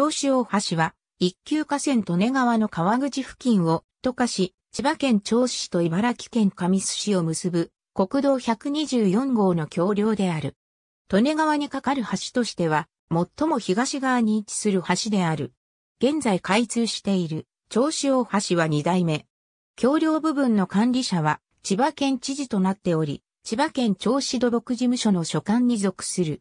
長子大橋は、一級河川利根川の川口付近を、溶かし、千葉県銚子市と茨城県神栖市を結ぶ、国道124号の橋梁である。利根川に架かる橋としては、最も東側に位置する橋である。現在開通している、銚子大橋は2代目。橋梁部分の管理者は、千葉県知事となっており、千葉県銚子土木事務所の所管に属する。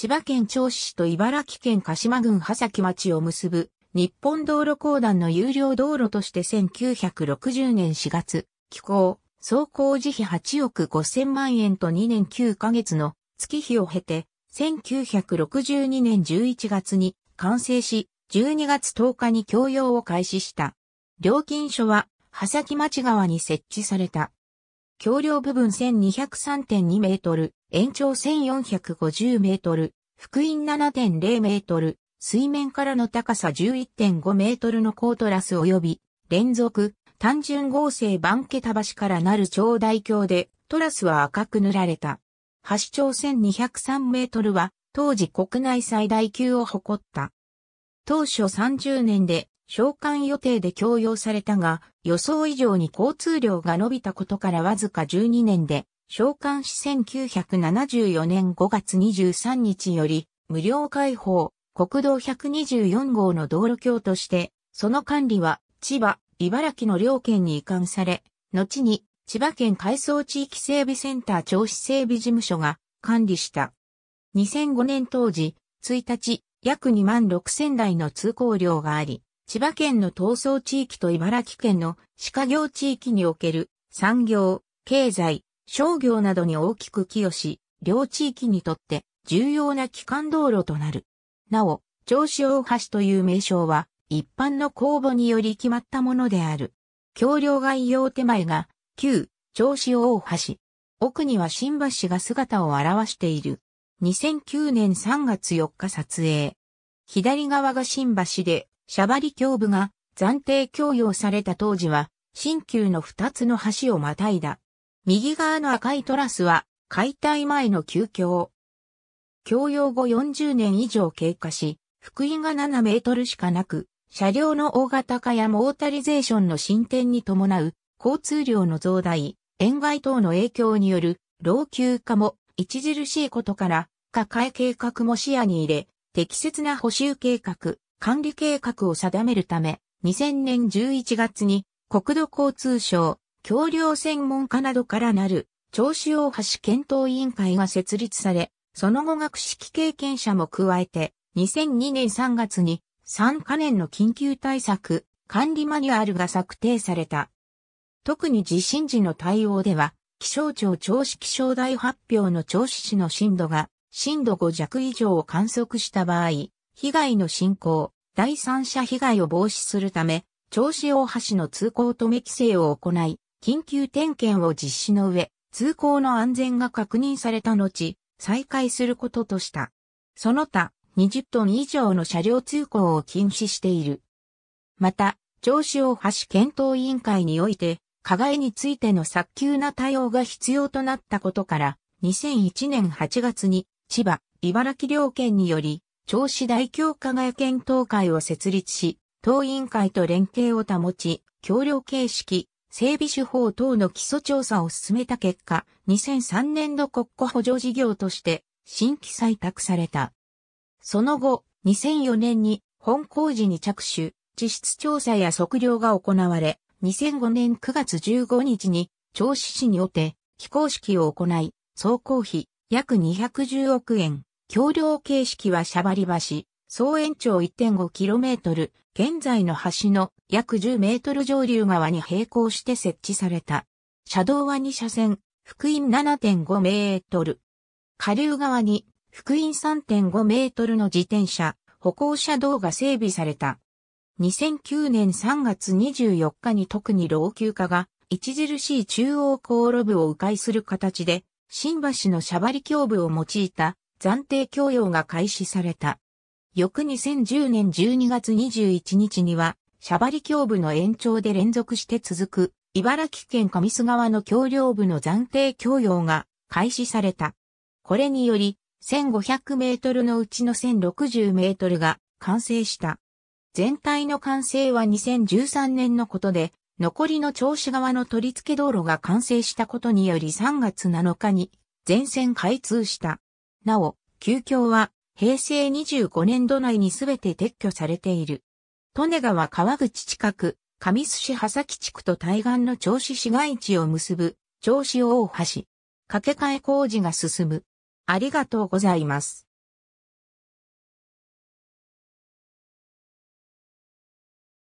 千葉県銚子市と茨城県鹿島郡波崎町を結ぶ日本道路公団の有料道路として1960年4月、起工、走行時費8億5000万円と2年9ヶ月の月日を経て、1962年11月に完成し、12月10日に供用を開始した。料金所は、波崎町側に設置された。橋梁部分1203.2メートル、延長1450メートル、福音7.0メートル、水面からの高さ11.5メートルのコートラス及び、連続、単純合成板桁橋からなる長大橋で、トラスは赤く塗られた。橋長1203メートルは、当時国内最大級を誇った。当初30年で、召喚予定で供用されたが、予想以上に交通量が伸びたことからわずか12年で、召喚し1974年5月23日より、無料開放、国道124号の道路橋として、その管理は、千葉、茨城の両県に移管され、後に、千葉県改装地域整備センター調子整備事務所が管理した。2005年当時、1日、約2万6000台の通行量があり、千葉県の逃走地域と茨城県の歯科業地域における産業、経済、商業などに大きく寄与し、両地域にとって重要な基幹道路となる。なお、銚子大橋という名称は、一般の公募により決まったものである。橋梁概要手前が、旧、銚子大橋。奥には新橋が姿を現している。2009年3月4日撮影。左側が新橋で、シャバリ橋部が暫定供与された当時は、新旧の2つの橋をまたいだ右側の赤いトラスは解体前の旧橋。共用後40年以上経過し、福井が7メートルしかなく、車両の大型化やモータリゼーションの進展に伴う交通量の増大、塩害等の影響による老朽化も著しいことから、抱え計画も視野に入れ、適切な補修計画、管理計画を定めるため、2000年11月に国土交通省橋梁専門家などからなる、長州大橋検討委員会が設立され、その後学識経験者も加えて、2002年3月に3カ年の緊急対策管理マニュアルが策定された。特に地震時の対応では、気象庁調子気象台発表の調子市の震度が震度5弱以上を観測した場合、被害の進行、第三者被害を防止するため、調子大橋の通行止め規制を行い、緊急点検を実施の上、通行の安全が確認された後、再開することとした。その他、20トン以上の車両通行を禁止している。また、上州大橋検討委員会において、加害についての早急な対応が必要となったことから、2001年8月に、千葉、茨城両県により、調子大京加害検討会を設立し、党委員会と連携を保ち、協力形式、整備手法等の基礎調査を進めた結果、2003年度国庫補助事業として新規採択された。その後、2004年に本工事に着手、地質調査や測量が行われ、2005年9月15日に調子市におて起工式を行い、総工費約210億円、橋梁形式はしゃばり橋、総延長 1.5km、現在の橋の約10メートル上流側に並行して設置された。車道は2車線、福音7.5メートル。下流側に福音3.5メートルの自転車、歩行車道が整備された。2009年3月24日に特に老朽化が著しい中央航路部を迂回する形で、新橋のシャバリ橋部を用いた暫定供用が開始された。翌2010年12月21日には、シャバリ胸部の延長で連続して続く、茨城県神栖川の橋梁部の暫定供用が開始された。これにより、1500メートルのうちの1060メートルが完成した。全体の完成は2013年のことで、残りの調子側の取り付け道路が完成したことにより3月7日に全線開通した。なお、急遽は平成25年度内にすべて撤去されている。利根川川口近く、上須市波崎地区と対岸の銚子市街地を結ぶ、銚子大橋。架け替え工事が進む。ありがとうございます。